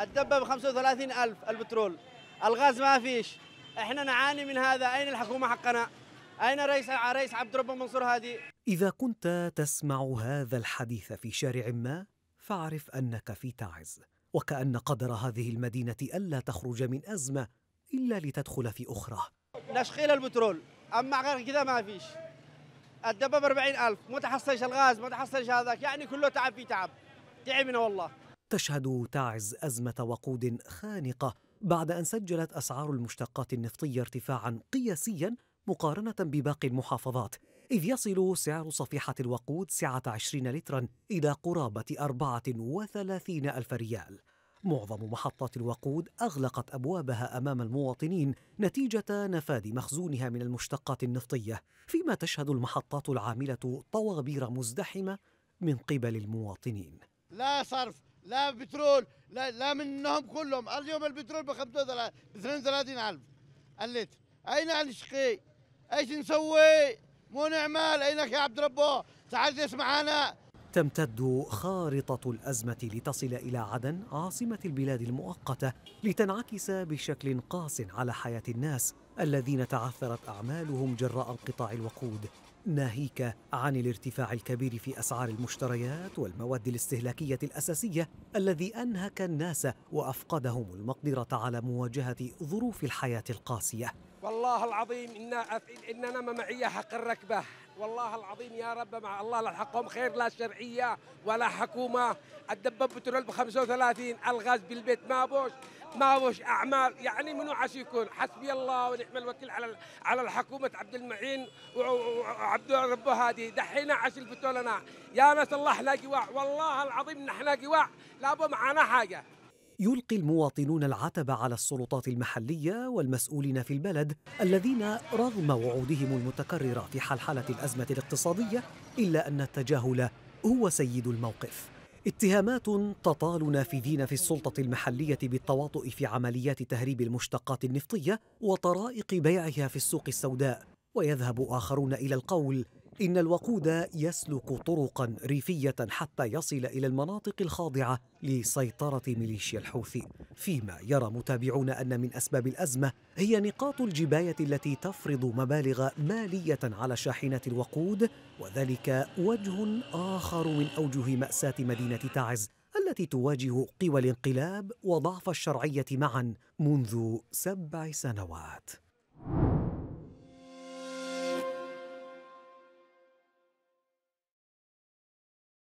الدبه ب 35000 البترول الغاز ما فيش احنا نعاني من هذا اين الحكومه حقنا اين رئيس رئيس عبد ربه منصور هادي اذا كنت تسمع هذا الحديث في شارع ما فاعرف انك في تعز وكان قدر هذه المدينه الا تخرج من ازمه الا لتدخل في اخرى تشغيل البترول اما غير كذا ما فيش الدبه ب 40000 ما تحصلش الغاز ما تحصلش هذاك يعني كله تعب في تعب تعبنا والله تشهد تعز أزمة وقود خانقة بعد أن سجلت أسعار المشتقات النفطية ارتفاعا قياسيا مقارنة بباقي المحافظات إذ يصل سعر صفيحة الوقود سعة 20 لترا إلى قرابة 34 ألف ريال معظم محطات الوقود أغلقت أبوابها أمام المواطنين نتيجة نفاد مخزونها من المشتقات النفطية فيما تشهد المحطات العاملة طوابير مزدحمة من قبل المواطنين لا صرف لا بترول لا, لا منهم كلهم اليوم البترول ب 32000 اللتر اين الشقي ايش نسوي مو نعمل اينك يا عبد ربه تعال جلس معانا تمتد خارطة الأزمة لتصل إلى عدن عاصمة البلاد المؤقتة لتنعكس بشكل قاس على حياة الناس الذين تعثرت أعمالهم جراء انقطاع الوقود ناهيك عن الارتفاع الكبير في اسعار المشتريات والمواد الاستهلاكيه الاساسيه الذي انهك الناس وافقدهم المقدره على مواجهه ظروف الحياه القاسيه والله العظيم إن إننا معي حق الركبة والله العظيم يا رب مع الله لحقهم خير لا شرعية ولا حكومة الدباب بترول ب 35 الغاز بالبيت ما بوش ما بوش أعمال يعني منو عش يكون حسبي الله ونعم الوكيل على على الحكومة عبد المعين وعبد الرب هادي دحين عاش البتولنا يا ناس الله احنا جواع والله العظيم نحن جواع لا معانا حاجة يلقي المواطنون العتب على السلطات المحلية والمسؤولين في البلد الذين رغم وعودهم المتكررة في حلحلة الأزمة الاقتصادية إلا أن التجاهل هو سيد الموقف اتهامات تطال نافذين في السلطة المحلية بالتواطؤ في عمليات تهريب المشتقات النفطية وطرائق بيعها في السوق السوداء ويذهب آخرون إلى القول إن الوقود يسلك طرقا ريفية حتى يصل إلى المناطق الخاضعة لسيطرة ميليشيا الحوثي فيما يرى متابعون أن من أسباب الأزمة هي نقاط الجباية التي تفرض مبالغ مالية على شاحنة الوقود وذلك وجه آخر من أوجه مأساة مدينة تعز التي تواجه قوى الانقلاب وضعف الشرعية معا منذ سبع سنوات